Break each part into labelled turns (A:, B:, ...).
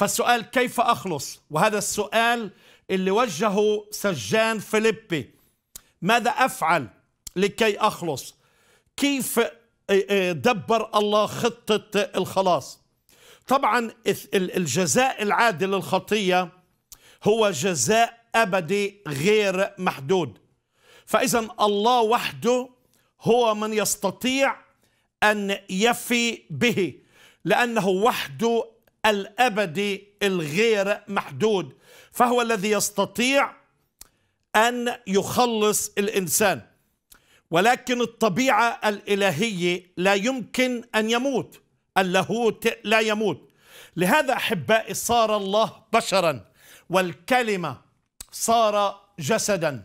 A: فالسؤال كيف أخلص وهذا السؤال اللي وجهه سجان فيليبي ماذا أفعل لكي أخلص كيف إيه، إيه، دبر الله خطة الخلاص طبعا الجزاء العادل للخطية هو جزاء أبدي غير محدود فإذا الله وحده هو من يستطيع أن يفي به لأنه وحده الابدي الغير محدود فهو الذي يستطيع ان يخلص الانسان ولكن الطبيعه الالهيه لا يمكن ان يموت اللاهوت لا يموت لهذا احبائي صار الله بشرا والكلمه صار جسدا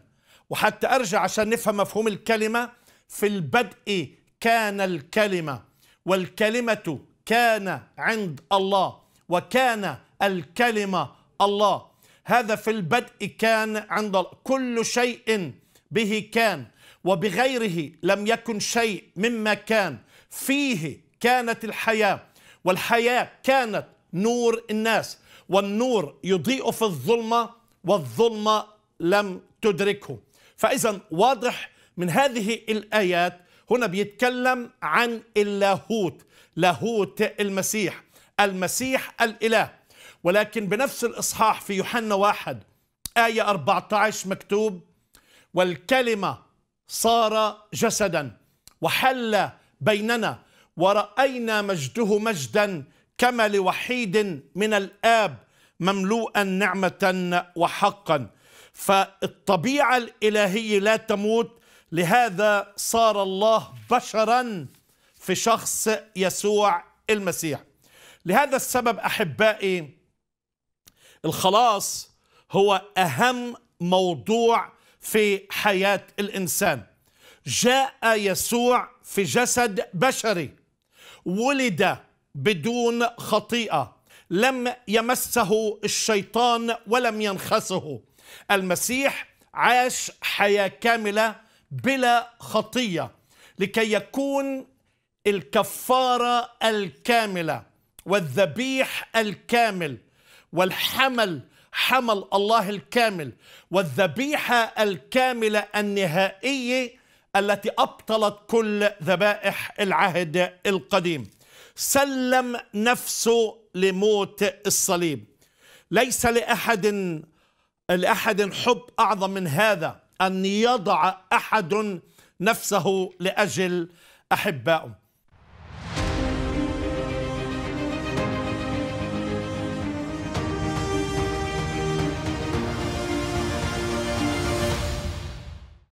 A: وحتى ارجع عشان نفهم مفهوم الكلمه في البدء كان الكلمه والكلمه كان عند الله وكان الكلمة الله هذا في البدء كان عند كل شيء به كان وبغيره لم يكن شيء مما كان فيه كانت الحياة والحياة كانت نور الناس والنور يضيء في الظلمة والظلمة لم تدركه فإذا واضح من هذه الآيات هنا بيتكلم عن اللاهوت لاهوت المسيح المسيح الإله ولكن بنفس الإصحاح في يوحنا واحد آية 14 مكتوب والكلمة صار جسدا وحل بيننا ورأينا مجده مجدا كما لوحيد من الآب مملوءا نعمة وحقا فالطبيعة الإلهية لا تموت لهذا صار الله بشرا في شخص يسوع المسيح لهذا السبب احبائي الخلاص هو اهم موضوع في حياه الانسان جاء يسوع في جسد بشري ولد بدون خطيئه لم يمسه الشيطان ولم ينخسه المسيح عاش حياه كامله بلا خطيه لكي يكون الكفاره الكامله والذبيح الكامل والحمل حمل الله الكامل والذبيحة الكاملة النهائية التي أبطلت كل ذبائح العهد القديم سلم نفسه لموت الصليب ليس لأحد لأحد حب أعظم من هذا أن يضع أحد نفسه لأجل أحبائه